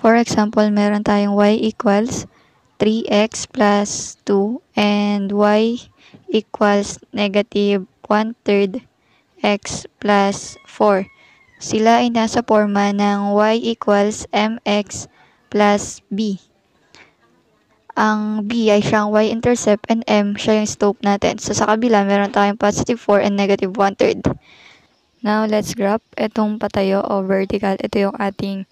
For example, meron tayong y equals 3x plus 2 and y equals negative 1 third x plus 4. Sila ay nasa forma ng y equals mx plus b. Ang b ay siyang y-intercept and m siya yung slope natin. So sa kabila, meron tayong positive 4 and negative 1 third. Now, let's graph itong patayo o vertical. Ito yung ating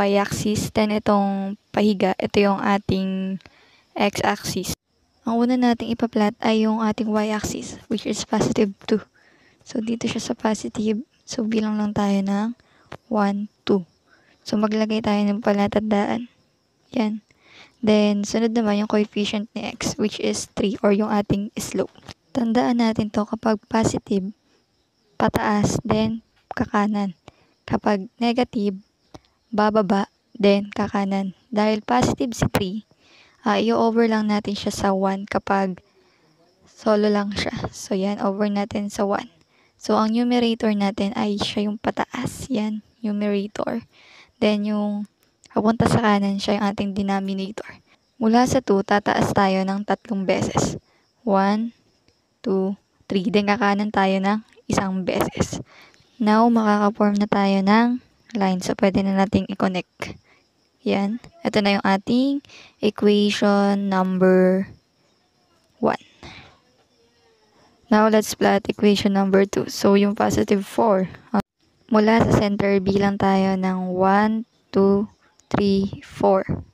y-axis, then itong pahiga, ito yung ating x-axis. Ang una nating ipa-plot ay yung ating y-axis, which is positive 2. So, dito siya sa positive. So, bilang lang tayo ng 1, 2. So, maglagay tayo ng palatandaan. Yan. Then, sunod naman yung coefficient ni x, which is 3, or yung ating slope. Tandaan natin to kapag positive, pataas, then kakanan. Kapag negative, bababa, then kakanan. Dahil positive si 3, uh, ah, i-over lang natin siya sa 1 kapag solo lang siya. So, yan, over natin sa 1. So, ang numerator natin ay siya yung pataas. Yan, numerator. Then, yung papunta sa kanan, siya yung ating denominator. Mula sa 2, tataas tayo ng tatlong beses. 1, 2, 3. Then, kakanan tayo ng isang beses. Now, makaka-form na tayo ng line. So, pwede na nating i-connect. Yan. Ito na yung ating equation number 1. Now, let's plot equation number 2. So, yung positive 4. Ah, mula sa center, bilang tayo ng 1, 2, 3, 4.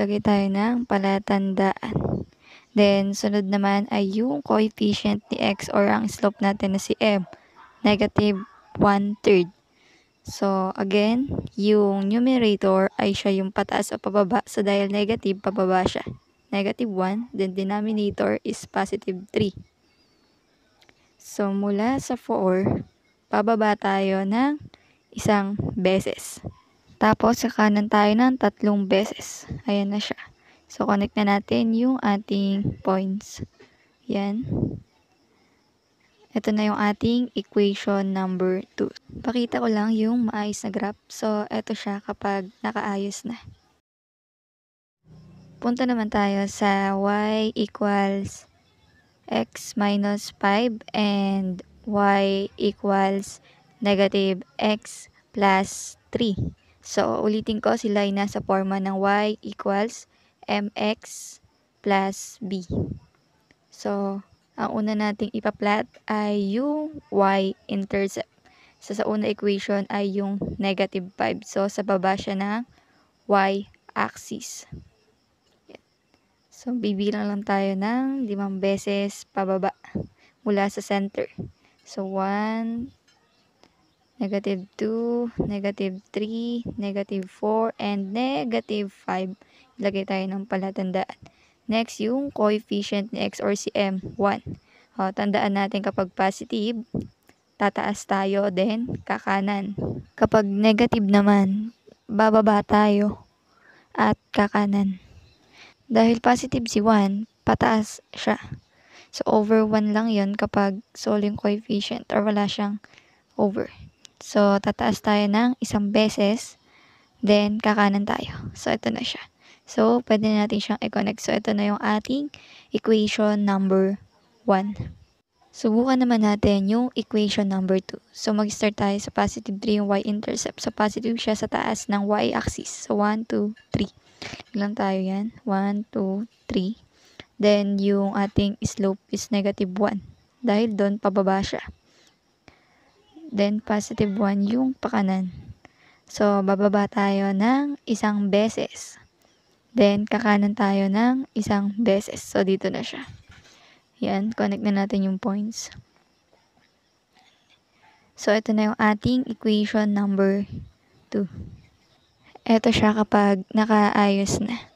Lagay tayo ng palatandaan. Then, sunod naman ay yung coefficient ni x or ang slope natin na si m. Negative 1 third. So, again, yung numerator ay siya yung pataas o pababa. So, dahil negative, pababa siya. Negative 1, then denominator is positive 3. So, mula sa 4, pababa tayo ng isang beses. Tapos, sa kanan tayo ng tatlong beses. Ayan na siya. So, connect na natin yung ating points. Yan. Ito na yung ating equation number 2. Pakita ko lang yung maayos na graph. So, ito siya kapag nakaayos na. Punta naman tayo sa y equals x minus 5 and y equals negative x plus 3. So, ulitin ko sila ay nasa forma ng y equals mx plus b. So, ang una nating ipa-plot ay yung y-intercept. So, sa una equation ay yung negative 5. So, sa baba siya ng y-axis. So, bibilang lang tayo ng limang beses pababa mula sa center. So, 1, negative 2, negative 3, negative 4, and negative 5. Ilagay tayo ng palatandaan. Next, yung coefficient ni x or si m, 1. O, tandaan natin kapag positive, tataas tayo, then kakanan. Kapag negative naman, bababa tayo at kakanan. Dahil positive si 1, pataas siya. So, over 1 lang yon kapag sole coefficient or wala siyang over. So, tataas tayo ng isang beses, then kakanan tayo. So, ito na siya. So, pwede na natin siyang i-connect. So, ito na yung ating equation number 1. Subukan naman natin yung equation number 2. So, mag-start tayo sa positive 3 yung y-intercept. So, positive siya sa taas ng y-axis. So, 1, 2, 3. Ilan tayo yan? 1, 2, 3. Then, yung ating slope is negative 1. Dahil doon, pababa siya. Then, positive 1 yung pakanan. So, bababa tayo ng isang beses. Then, kakanan tayo ng isang beses. So, dito na siya. Yan, connect na natin yung points. So, ito na yung ating equation number 2. Ito siya kapag nakaayos na.